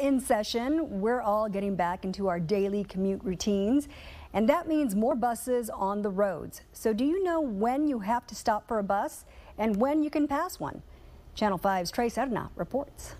in session, we're all getting back into our daily commute routines, and that means more buses on the roads. So do you know when you have to stop for a bus and when you can pass one? Channel 5's Trace Serna reports.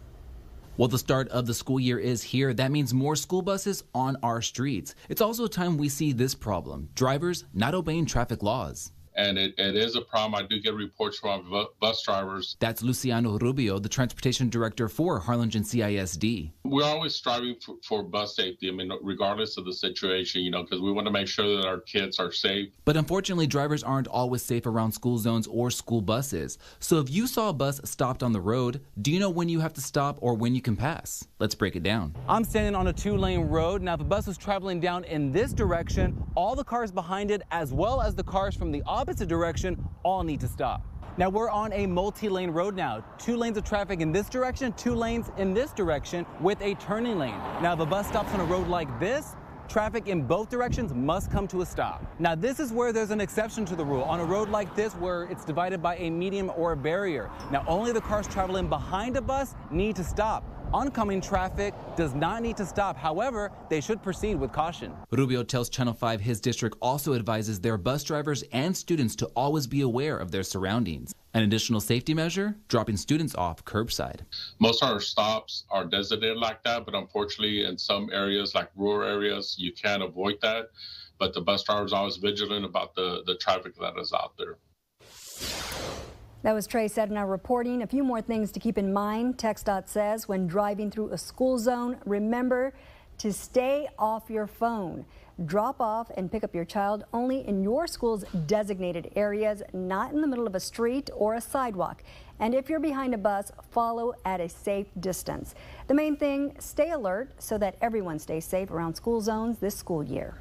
Well, the start of the school year is here. That means more school buses on our streets. It's also time we see this problem drivers not obeying traffic laws and it, it is a problem. I do get reports from bu- bus drivers. That's Luciano Rubio, the transportation director for Harlingen CISD. We're always striving for, for bus safety. I mean, regardless of the situation, you know, because we want to make sure that our kids are safe. But unfortunately, drivers aren't always safe around school zones or school buses. So if you saw a bus stopped on the road, do you know when you have to stop or when you can pass? Let's break it down. I'm standing on a two lane road. Now, The bus is traveling down in this direction, all the cars behind it, as well as the cars from the opposite opposite direction all need to stop. Now we're on a multi-lane road now. Two lanes of traffic in this direction, two lanes in this direction with a turning lane. Now if a bus stops on a road like this, traffic in both directions must come to a stop. Now this is where there's an exception to the rule. On a road like this where it's divided by a medium or a barrier. Now only the cars traveling behind a bus need to stop. Oncoming traffic does not need to stop. However, they should proceed with caution. Rubio tells Channel 5 his district also advises their bus drivers and students to always be aware of their surroundings. An additional safety measure dropping students off curbside. Most of our stops are designated like that, but unfortunately, in some areas, like rural areas, you can't avoid that. But the bus driver is always vigilant about the, the traffic that is out there. That was Trey said in our reporting. A few more things to keep in mind. TxDOT says when driving through a school zone, remember to stay off your phone. Drop off and pick up your child only in your school's designated areas, not in the middle of a street or a sidewalk. And if you're behind a bus, follow at a safe distance. The main thing, stay alert so that everyone stays safe around school zones this school year.